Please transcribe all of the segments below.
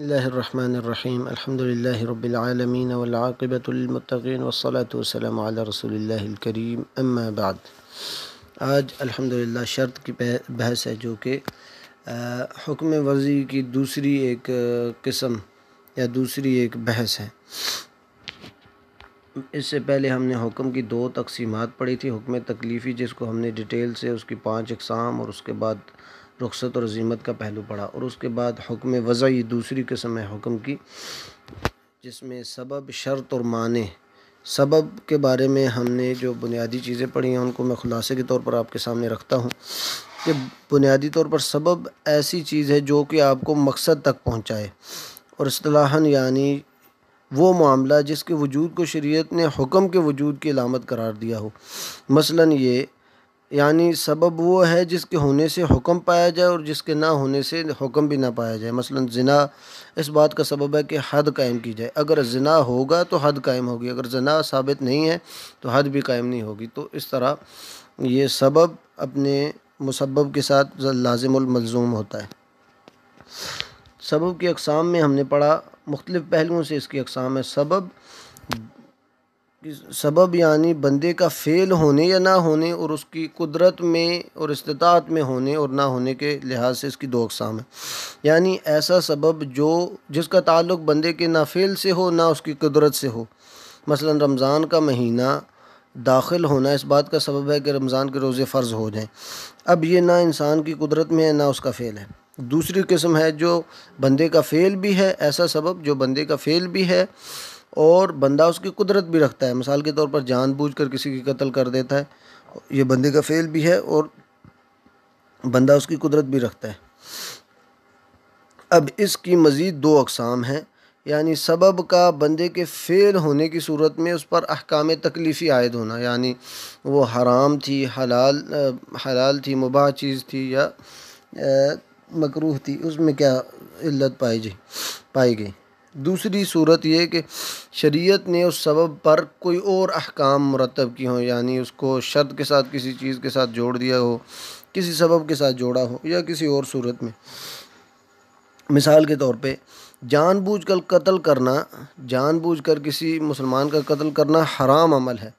बसमीम अल्हम्दुलिल्लाहि वल्आक़िबतुल्मुत्तक़ीन वस्सलातु वस्सलामु अला रसूलिल्लाहिल करीम आज अल्हम्दुलिल्लाह शर्त की बहस है जो कि हुक्म वर्जी की दूसरी एक किस्म या दूसरी एक बहस है इससे पहले हमने हुक्म की दो तकसीमत पढ़ी थी हुक्म तकलीफ़ी जिसको हमने डिटेल से उसकी पाँच अकसाम और उसके बाद रुखसत और अजीमत का पहलू पढ़ा और उसके बाद हुक्म वज़ी दूसरी किस्म है हुक्म की जिसमें सबब शर्त और माने सबब के बारे में हमने जो बुनियादी चीज़ें पढ़ी हैं उनको मैं ख़ुलासे के तौर पर आपके सामने रखता हूँ कि बुनियादी तौर पर सबब ऐसी चीज़ है जो कि आपको मकसद तक पहुँचाए और असलाहन यानी वो मामला जिसके वजूद को शरीयत ने हुक्म के वजूद की अलामत करार दिया हो मसलन ये यानी सबब वो है जिसके होने से हुक्म पाया जाए और जिसके ना होने से हुक्म भी ना पाया जाए मसलन जना इस बात का सबब है कि हद कायम की जाए अगर जना होगा तो हद कायम होगी अगर जना साबित नहीं है तो हद भी कायम नहीं होगी तो इस तरह ये सबब अपने मुसबब के साथ लाजमलमलजूम होता है सबब की अकसाम में हमने पढ़ा मुख्तलिफ़ पहलुओं से इसकी अकसाम है सबब सबब यानी बंदे का फ़ेल होने या ना होने और उसकी कुदरत में और इस्तात में होने और ना होने के लिहाज से इसकी दो अकसाम है यानी ऐसा सबब जो जिसका ताल्लुक बंदे के ना फ़ेल से हो ना उसकी कुदरत से हो मसला रमज़ान का महीना दाखिल होना इस बात का सबब है कि रमज़ान के रोज़े फ़र्ज़ हो जाएँ अब ये ना इंसान की कुदरत में है ना उसका फ़ेल है दूसरी किस्म है जो बंदे का फ़ेल भी है ऐसा सबब जो बंदे का फ़ेल भी है और बंदा उसकी कुदरत भी रखता है मिसाल के तौर पर कर किसी की कत्ल कर देता है ये बंदे का फेल भी है और बंदा उसकी कुदरत भी रखता है अब इसकी मज़ीद दो अकसाम हैं यानी सबब का बंदे के फ़ेल होने की सूरत में उस पर अहकाम तकलीफ़ी आयद होना यानी वो हराम थी हलाल हलाल थी मुबाह चीज़ थी या मकरूह थी उसमें क्या इल्लत पाई जी पाई गई दूसरी सूरत यह कि शरीयत ने उस सबब पर कोई और अहकाम मुरतब किए हों यानी उसको शर्त के साथ किसी चीज़ के साथ जोड़ दिया हो किसी सबब के साथ जोड़ा हो या किसी और सूरत में मिसाल के तौर पे बूझ कर कत्ल करना बूझ कर किसी मुसलमान का कत्ल करना हराम अमल है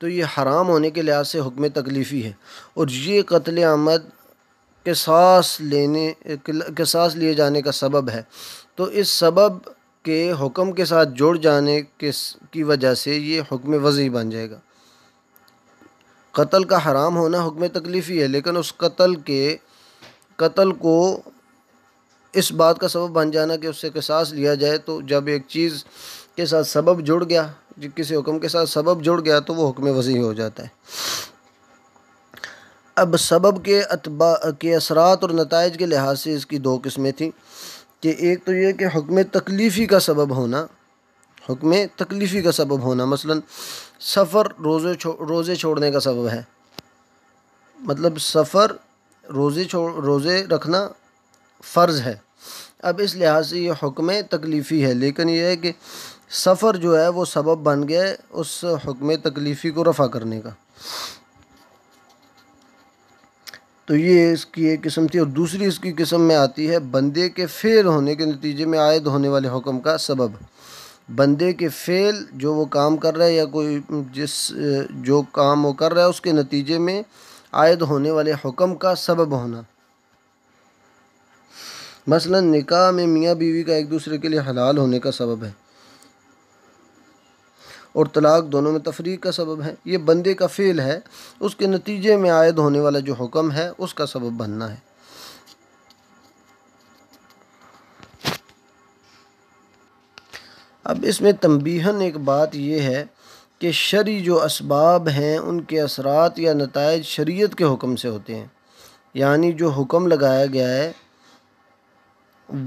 तो ये हराम होने के लिहाज से हुक्म तकलीफ़ी है और ये कत्ल आमद के सांस लेने के सांस लिए जाने का सबब है तो इस सबब के हुक्म के साथ जोड़ जाने के की वजह से ये हुक्म वज़ी बन जाएगा कत्ल का हराम होना हुक्म तकलीफ़ी है लेकिन उस कत्ल के कत्ल को इस बात का सबब बन जाना कि उससे कसास लिया जाए तो जब एक चीज़ के साथ सबब जुड़ गया किसी हुक्म के साथ सबब जुड़ गया तो वो हुक्म वज़ी हो जाता है अब सबब के अतबा के असरात और नतज के लिहाज से इसकी दो किस्में थीं कि एक तो ये कि हुक्म तकलीफ़ी का सबब होना हुक्म तकलीफ़ी का सबब होना मसलन सफ़र रोज़े छो, रोज़े छोड़ने का सबब है मतलब सफ़र रोज़े छोड़ रोज़े रखना फ़र्ज़ है अब इस लिहाज से ये हुक्म तकलीफ़ी है लेकिन यह है कि सफ़र जो है वो सबब बन गया है उस हुक्म तकलीफ़ी को रफ़ा करने का तो ये इसकी एक किस्म थी और दूसरी इसकी किस्म में आती है बंदे के फ़ेल होने के नतीजे में आयद होने वाले हुक्म का सबब बंदे के फ़ेल जो वो काम कर रहा है या कोई जिस जो काम वो कर रहा है उसके नतीजे में आयद होने वाले हुक्म का सबब होना मसलन निकाह में मियाँ बीवी का एक दूसरे के लिए हलाल होने का सबब है और तलाक दोनों में तफरीक का सबब है ये बंदे का फ़ेल है उसके नतीजे में आयद होने वाला जो हुक्म है उसका सबब बनना है अब इसमें तंबीहन एक बात यह है कि शरी जो इसबाब हैं उनके असरात या नतज शरीयत के हुक्म से होते हैं यानी जो हुक्म लगाया गया है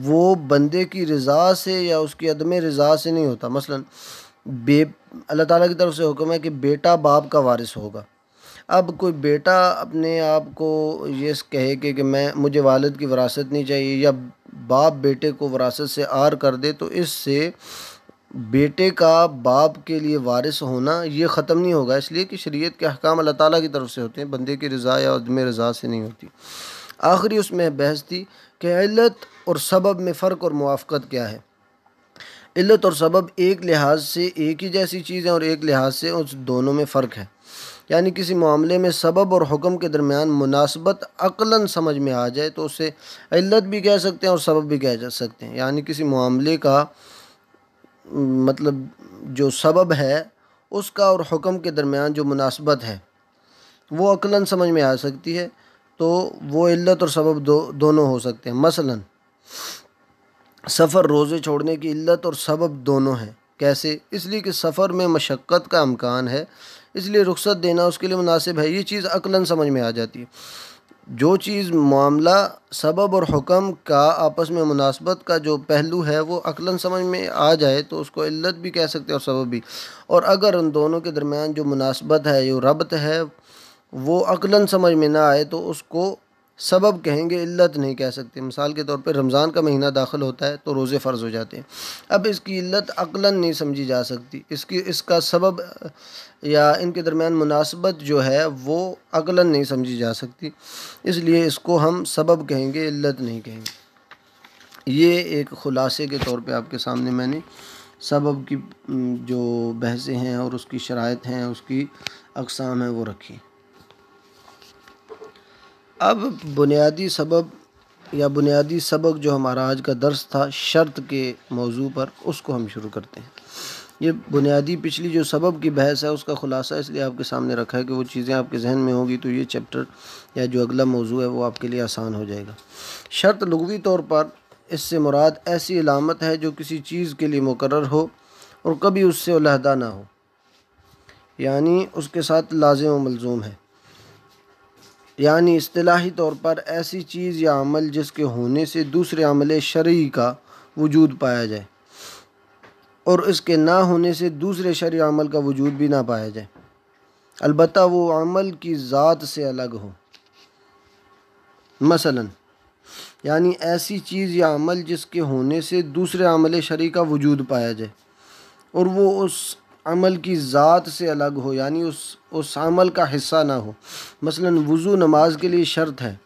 वो बंदे की रज़ा से या उसकी अदम रज़ा से नहीं होता मसलन बे अल्लाह ताला की तरफ से हुक्म है कि बेटा बाप का वारिस होगा अब कोई बेटा अपने आप को ये कहे कि, कि मैं मुझे वालद की वरासत नहीं चाहिए या बाप बेटे को वरासत से आर कर दे तो इससे बेटे का बाप के लिए वारिस होना ये ख़त्म नहीं होगा इसलिए कि शरीयत के अहकाम अल्लाह ताला की तरफ से होते हैं बंदे की रज़ा या उदम रज़ा से नहीं होती आखिरी उसमें बहस थी कि इल्लत और सबब में फ़र्क और मुआफ़त क्या है इल्लत और सबब एक लिहाज से एक ही जैसी चीज़ है और एक लिहाज से उस दोनों में फ़र्क है यानी किसी मामले में सबब और हुक्म के दरमियान मुनासबत अकलन समझ में आ जाए तो उसे इल्लत भी कह सकते हैं और सबब भी कह जा सकते हैं यानी किसी मामले का मतलब जो सबब है उसका और हुक्म के दरमियान जो मुनासबत है वो अकलन समझ में आ सकती है तो वो इल्लत और सबब दो दोनों हो सकते हैं मसलन सफ़र रोज़े छोड़ने की इल्लत और सबब दोनों हैं कैसे इसलिए कि सफ़र में मशक्क़त का अमकान है इसलिए रुख्सत देना उसके लिए मुनासिब है ये चीज़ अकलन समझ में आ जाती है जो चीज़ मामला सबब और हुक्म का आपस में मुनासबत का जो पहलू है वो अकलन समझ में आ जाए तो उसको इल्लत भी कह सकते हैं और सबब भी और अगर उन दोनों के दरमियान जो मुनासबत है जो रबत है वो अकलन समझ में ना आए तो उसको सबब कहेंगे इल्लत नहीं कह सकते मिसाल के तौर पर रमज़ान का महीना दाखिल होता है तो रोज़े फ़र्ज हो जाते हैं अब इसकी इल्लत अकला नहीं समझी जा सकती इसकी इसका सबब या इनके दरमियान मुनासबत जो है वो अकलन नहीं समझी जा सकती इसलिए इसको हम सबब कहेंगे इल्लत नहीं कहेंगे ये एक ख़ुलासे के तौर पर आपके सामने मैंने सबब की जो बहसें हैं और उसकी शरात हैं उसकी अकसाम हैं वो रखी अब बुनियादी सबब या बुनियादी सबक जो हमारा आज का दर्स था शर्त के मौजू पर उसको हम शुरू करते हैं ये बुनियादी पिछली जो सबब की बहस है उसका ख़ुलासा इसलिए आपके सामने रखा है कि वो चीज़ें आपके जहन में होगी तो ये चैप्टर या जो अगला मौजू है वो आपके लिए आसान हो जाएगा शर्त लगवी तौर पर इससे मुराद ऐसी अलामत है जो किसी चीज़ के लिए मुकर हो और कभी उससे उलहदा ना हो यानी उसके साथ लाजम व मलजूम है यानी असलाही तौर पर ऐसी चीज़ या अमल जिसके होने से दूसरे अमल शर्य का वजूद पाया जाए और इसके ना होने से दूसरे शर्य अमल का वजूद भी ना पाया जाए अलबत् वो अमल की ज़ात से अलग हो मसलन यानी ऐसी चीज़ या अमल जिसके होने से दूसरे अमल शरी का वजूद पाया जाए और वो उस अमल की ज़ात से अलग हो यानी उस उस अमल का हिस्सा ना हो मसलन वज़ू नमाज के लिए शर्त है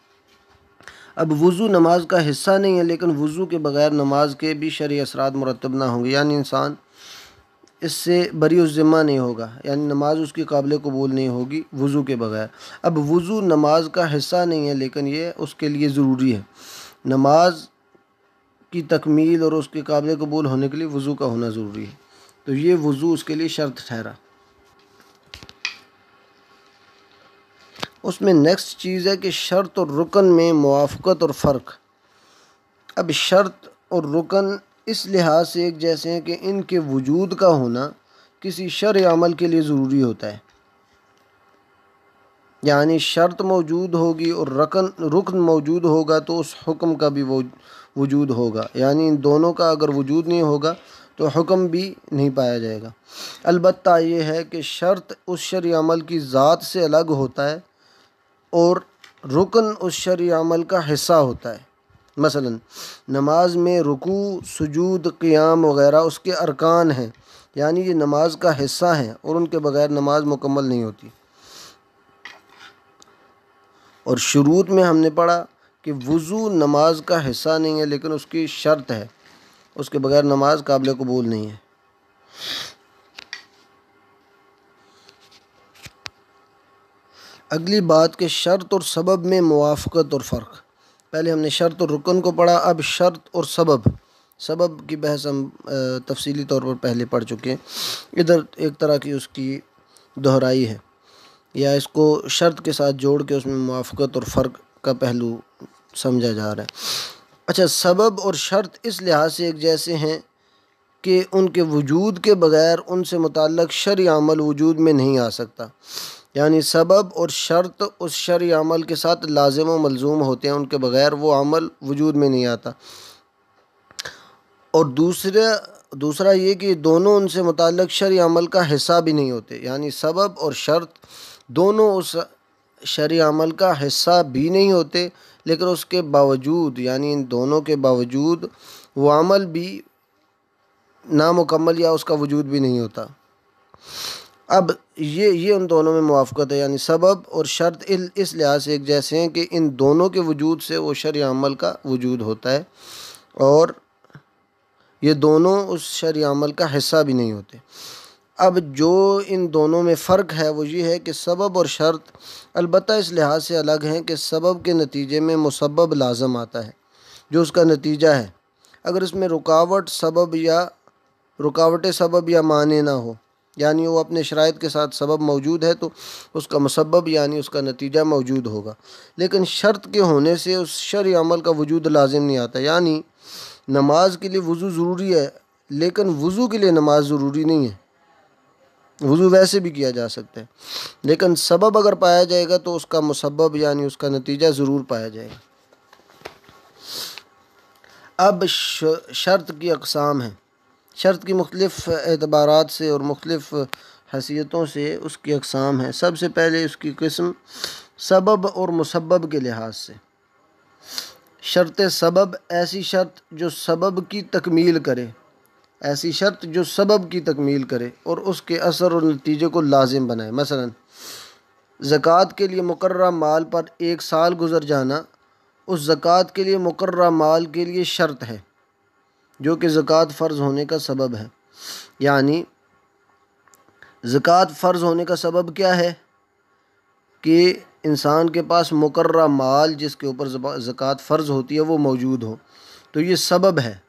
अब वज़ू नमाज का हिस्सा नहीं है लेकिन वज़ू के बग़ैर नमाज के भी शर असरा मरतब ना होंगे यानी इंसान इससे बरी ज़िम्मा नहीं होगा यानी नमाज उसकी काबिल कबूल नहीं होगी वज़ू के बग़ैर अब वज़ू नमाज का हिस्सा नहीं है लेकिन ये उसके लिए ज़रूरी है नमाज की तकमील और उसके काबिल कबूल होने के लिए वज़ू का होना ज़रूरी है तो ये वज़ू उसके लिए शर्त ठहरा उसमें नेक्स्ट चीज़ है कि शर्त और रुकन में मुआफ़त और फ़र्क अब शर्त और रुकन इस लिहाज से एक जैसे हैं कि इनके वजूद का होना किसी शर अमल के लिए ज़रूरी होता है यानी शर्त मौजूद होगी और रकन रुकन मौजूद होगा तो उस हुक्म का भी वजूद होगा यानी इन दोनों का अगर वजूद नहीं होगा तो हुक्म भी नहीं पाया जाएगा अलबत् ये है कि शर्त उस शरियामल की ज़ात से अलग होता है और रुकन उस शर्मल का हिस्सा होता है मसलन नमाज में रुकू सजूद क़्याम वगैरह उसके अरकान हैं यानी ये नमाज का हिस्सा हैं और उनके बगैर नमाज मुकम्मल नहीं होती और शुरू में हमने पढ़ा कि वज़ू नमाज का हिस्सा नहीं है लेकिन उसकी शर्त है उसके बगैर नमाज काबिल कबूल नहीं है अगली बात के शर्त और सबब में मुआफ़त और फ़र्क पहले हमने शर्त और रुकन को पढ़ा अब शर्त और सबब सबब की बहस हम तफसीली तौर पर पहले पढ़ चुके हैं इधर एक तरह की उसकी दोहराई है या इसको शर्त के साथ जोड़ के उसमें मुआफ़त और फ़र्क का पहलू समझा जा रहा है अच्छा सबब और शर्त इस लिहाज से एक जैसे हैं कि उनके वजूद के बग़ैर उनसे मुतक शर वजूद में नहीं आ सकता यानी सबब और शर्त उस शर के साथ लाजम व मलजूम होते हैं उनके बग़ैर वो अमल वजूद में नहीं आता और दूसरा दूसरा ये कि दोनों उनसे मुतक शर का हिस्सा भी नहीं होते यानी सबब और शर्त दोनों उस शर का हिस्सा भी नहीं होते लेकिन उसके बावजूद यानी इन दोनों के बावजूद वो अमल भी नामुकम्मल या उसका वजूद भी नहीं होता अब ये ये उन दोनों में मुआफ़त है यानी सबब और शर्त इस लिहाज से एक जैसे हैं कि इन दोनों के वजूद से वो शर अमल का वजूद होता है और ये दोनों उस शर अमल का हिस्सा भी नहीं होते अब जो इन दोनों में फ़र्क है वो ये है कि सबब और शर्त अलबत् इस लिहाज से अलग हैं कि सबब के नतीजे में मुसबब लाजम आता है जो उसका नतीजा है अगर इसमें रुकावट सबब या रुकावट सबब या माने ना हो यानी वो अपने शरात के साथ सबब मौजूद है तो उसका मुसबब यानी उसका नतीजा मौजूद होगा लेकिन शर्त के होने से उस शर अमल का वजूद लाजिम नहीं आता यानी नमाज के लिए वज़ू ज़रूरी है लेकिन वज़ू के लिए नमाज ज़रूरी नहीं है वज़ू वैसे भी किया जा सकता है लेकिन सबब अगर पाया जाएगा तो उसका मुसबब यानी उसका नतीजा ज़रूर पाया जाएगा अब शर्त की अकसाम है शर्त की मुख्तलिफ़ एतबार से और मुख्तलिफ़ हसीियतों से उसकी अकसाम है सबसे पहले उसकी किस्म सबब और मुसबब के लिहाज से शर्त सबब ऐसी शर्त जो सबब की तकमील करे ऐसी शर्त जो सबब की तकमील करे और उसके असर और नतीजे को लाजिम बनाए मसलन ज़क़़त के लिए मुकर माल पर एक साल गुज़र जाना उस ज़क़़त के लिए मुकर माल के लिए शर्त है जो कि ज़क़़त फ़र्ज़ होने का सबब है यानी ज़क़़त फ़र्ज़ होने का सबब क्या है कि इंसान के पास मुकर माल जिसके ऊपर ज़क़़त फ़र्ज़ होती है वो मौजूद हो तो ये सबब है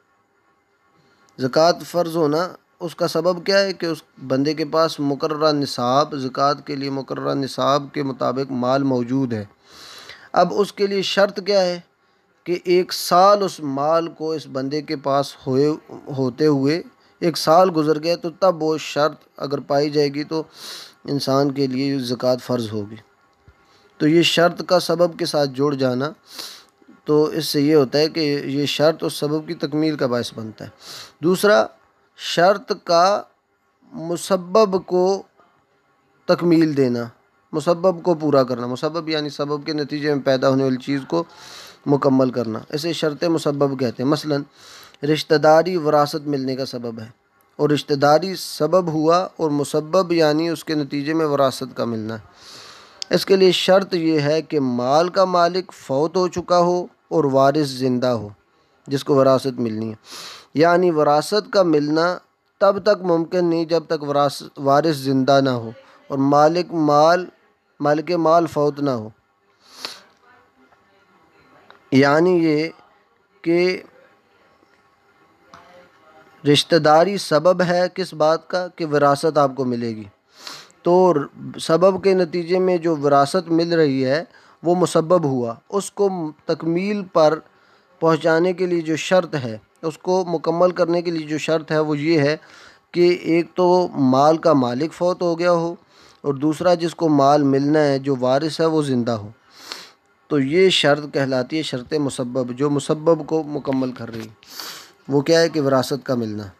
ज़क़़त फ़र्ज़ होना उसका सबब क्या है कि उस बंदे के पास मुकर नसाब ज़क़़त के लिए मुकर नसाब के मुताबिक माल मौजूद है अब उसके लिए शर्त क्या है कि एक साल उस माल को इस बंदे के पास होए होते हुए एक साल गुजर गया तो तब वो शर्त अगर पाई जाएगी तो इंसान के लिए ज़क़़त फ़र्ज़ होगी तो ये शर्त का सबब के साथ जुड़ जाना तो इससे ये होता है कि ये शर्त और सबब की तकमील का बायस बनता है दूसरा शर्त का मुसबब को तकमील देना मुसबब को पूरा करना मुसबब यानी सबब के नतीजे में पैदा होने वाली चीज़ को मुकम्मल करना इसे शर्त मुसबब कहते हैं मसलन रिश्तेदारी वरासत मिलने का सबब है और रिश्तेदारी सबब हुआ और मुसबब यानी उसके नतीजे में वरासत का मिलना है इसके लिए शर्त यह है कि माल का मालिक फौत हो चुका हो और वारिस ज़िंदा हो जिसको वरासत मिलनी है यानी वरासत का मिलना तब तक मुमकिन नहीं जब तक वारिस ज़िंदा ना हो और मालिक माल मालिक माल फौत ना हो यानी ये कि रिश्तेदारी सबब है किस बात का कि विरासत आपको मिलेगी तो सबब के नतीजे में जो विरासत मिल रही है वो मुसब्बब हुआ उसको तकमील पर पहुँचाने के लिए जो शर्त है उसको मुकम्मल करने के लिए जो शर्त है वो ये है कि एक तो माल का मालिक फ़ौत हो गया हो और दूसरा जिसको माल मिलना है जो वारिस है वो ज़िंदा हो तो ये शर्त कहलाती है शर्त मुसब्बब जो मुसब्बब को मुकम्मल कर रही वो क्या है कि विरासत का मिलना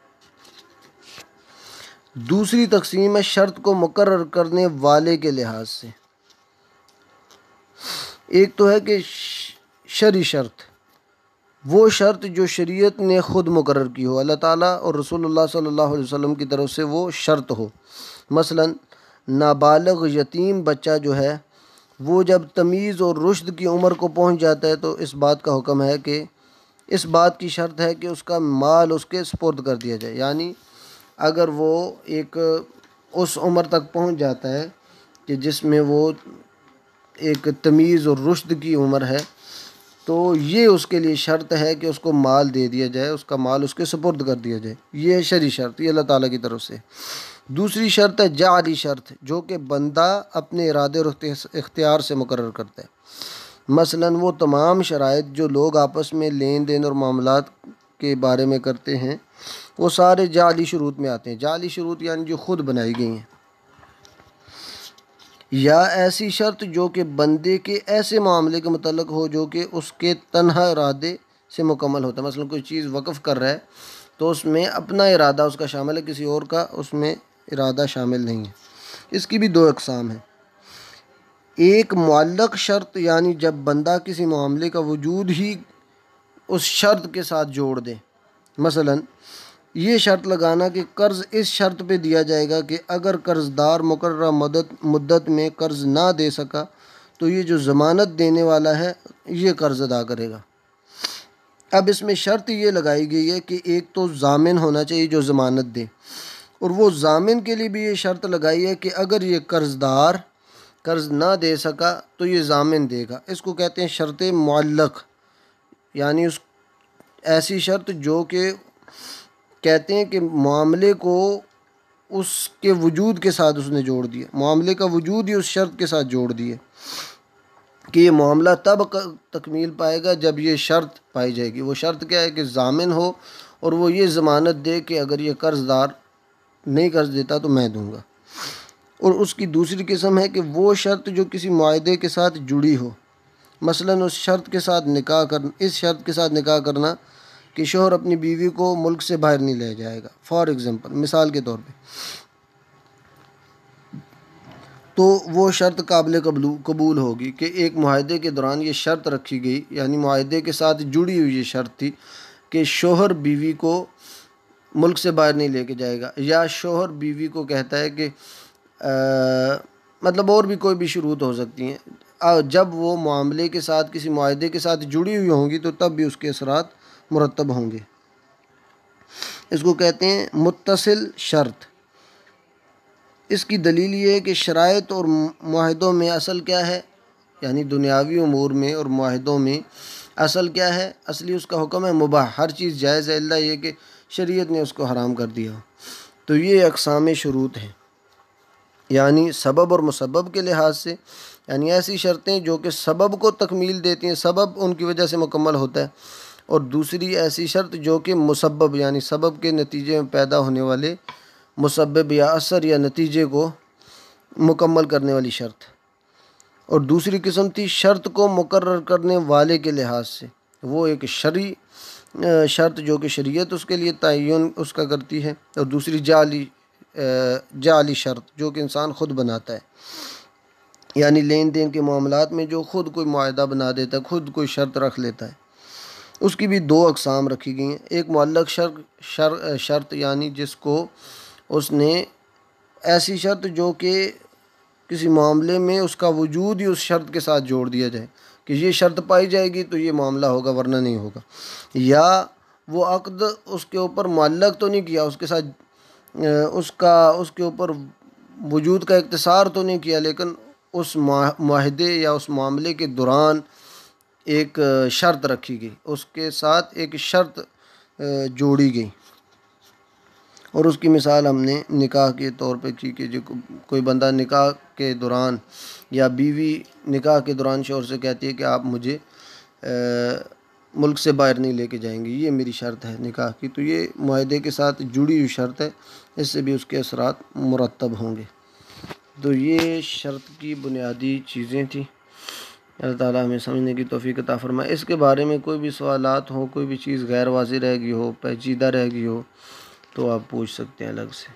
दूसरी तकसीम है शर्त को मुकर करने वाले के लिहाज से एक तो है कि शरी शर्त वो शर्त जो शरीयत ने ख़ुद मुकर की हो अल्लाह ताला और रसूलुल्लाह सल्लल्लाहु अलैहि वसल्लम की तरफ से वो शर्त हो मसलन नाबालग यतीम बच्चा जो है वो जब तमीज़ और रुश्द की उम्र को पहुंच जाता है तो इस बात का हुक्म है कि इस बात की शर्त है कि उसका माल उसके सपुर्द कर दिया जाए यानी अगर वो एक उस उम्र तक पहुंच जाता है कि जिसमें वो एक तमीज़ और रुश्द की उम्र है तो ये उसके लिए शर्त है कि उसको माल दे दिया जाए उसका माल उसके सपुर्द कर दिया जाए ये है शरी शर्त ये अल्लाह ताला की तरफ से दूसरी शर्त है जाली शर्त जो कि बंदा अपने इरादे और इख्तियार से मुकर करता है मसलन वो तमाम शराइ जो लोग आपस में लेन देन और मामला के बारे में करते हैं वो सारे जाली शरूत में आते हैं जाली शरूत यानी जो ख़ुद बनाई गई हैं या ऐसी शर्त जो कि बंदे के ऐसे मामले के मतलब हो जो कि उसके तनहा इरादे से मुकम्मल होता है मसलन कोई चीज़ वक़ कर रहा है तो उसमें अपना इरादा उसका शामिल है किसी और का उसमें इरादा शामिल नहीं है इसकी भी दो अकसाम है एक मालक शर्त यानी जब बंदा किसी मामले का वजूद ही उस शर्त के साथ जोड़ दे मसलन ये शर्त लगाना कि कर्ज़ इस शर्त पे दिया जाएगा कि अगर कर्ज़दार मुकर मदद मुद्दत में कर्ज़ ना दे सका तो ये जो ज़मानत देने वाला है ये कर्ज़ अदा करेगा अब इसमें शर्त ये लगाई गई है कि एक तो जामिन होना चाहिए जो ज़मानत दे और वो जामिन के लिए भी ये शर्त लगाई है कि अगर ये कर्ज़दार कर्ज़ ना दे सका तो ये जामिन देगा इसको कहते हैं शर्त मल्लक यानी उस ऐसी शर्त जो कि कहते हैं कि मामले को उसके वजूद के साथ उसने जोड़ दिया मामले का वजूद ही उस शर्त के साथ जोड़ दिए कि ये मामला तब तकमील पाएगा जब ये शर्त पाई जाएगी वो शर्त क्या है कि जामिन हो और वो ये ज़मानत दे कि अगर ये कर्ज़दार नहीं कर्ज देता तो मैं दूंगा और उसकी दूसरी किस्म है कि वो शर्त जो किसी माहे के साथ जुड़ी हो मसलन उस शर्त के साथ निकाह कर इस शर्त के साथ निकाह करना कि शोहर अपनी बीवी को मुल्क से बाहर नहीं ले जाएगा फॉर एग्ज़ाम्पल मिसाल के तौर पर तो वो शर्त काबिल कबूल होगी कि एक माहदे के दौरान ये शर्त रखी गई यानी माहदे के साथ जुड़ी हुई ये शर्त थी कि शोहर बीवी को मुल्क से बाहर नहीं लेके जाएगा या शोहर बीवी को कहता है कि आ, मतलब और भी कोई भी शुरू हो सकती हैं जब वो मामले के साथ किसी माहे के साथ जुड़ी हुई होंगी तो तब भी उसके असरा मुरतब होंगे इसको कहते हैं मुतसिल शर्त इसकी दलील ये है कि शरात और माहदों में असल क्या है यानी दुनियावी अमूर में और माहदों में असल क्या है असली उसका हुक्म है मुबाह हर चीज़ जायज़ है ये कि शरीयत ने उसको हराम कर दिया तो ये अकसाम शुरूत हैं यानी सबब और मुसबब के लिहाज से यानी ऐसी शर्तें जो कि सबब को तकमील देती हैं सबब उनकी वजह से मुकम्मल होता है और दूसरी ऐसी शर्त जो कि मुसबब यानी सबब के नतीजे में पैदा होने वाले मुसबब या असर या नतीजे को मुकम्मल करने वाली शर्त और दूसरी किस्म थी शर्त को मुकर करने वाले के लिहाज से वो एक शरी शर्त जो कि शरीयत उसके लिए तयन उसका करती है और दूसरी जाली जाली शर्त जो कि इंसान ख़ुद बनाता है यानी लेन देन के मामलों में जो ख़ुद कोई माहा बना देता है ख़ुद कोई शर्त रख लेता है उसकी भी दो अकसाम रखी गई हैं एक मलक शर शर, शर्त यानी जिसको उसने ऐसी शर्त जो कि किसी मामले में उसका वजूद ही उस शर्त के साथ जोड़ दिया जाए कि ये शर्त पाई जाएगी तो ये मामला होगा वरना नहीं होगा या वो अकद उसके ऊपर मलक तो नहीं किया उसके साथ उसका उसके ऊपर वजूद का इकतसार तो नहीं किया लेकिन उस माहदे या उस मामले के दौरान एक शर्त रखी गई उसके साथ एक शर्त जोड़ी गई और उसकी मिसाल हमने निकाह के तौर पे की कि जो कोई बंदा निकाह के दौरान या बीवी निकाह के दौरान शोर से कहती है कि आप मुझे आ, मुल्क से बाहर नहीं लेके जाएंगे ये मेरी शर्त है निकाह की तो ये माहदे के साथ जुड़ी हुई शर्त है इससे भी उसके असरात मुरतब होंगे तो ये शर्त की बुनियादी चीज़ें थी अल्लाह ताला हमें समझने की तोफ़ी अता फ़रमाए इसके बारे में कोई भी सवाल हो कोई भी चीज़ गैर वाजी रह गई हो पेचीदा रह गई हो तो आप पूछ सकते हैं अलग से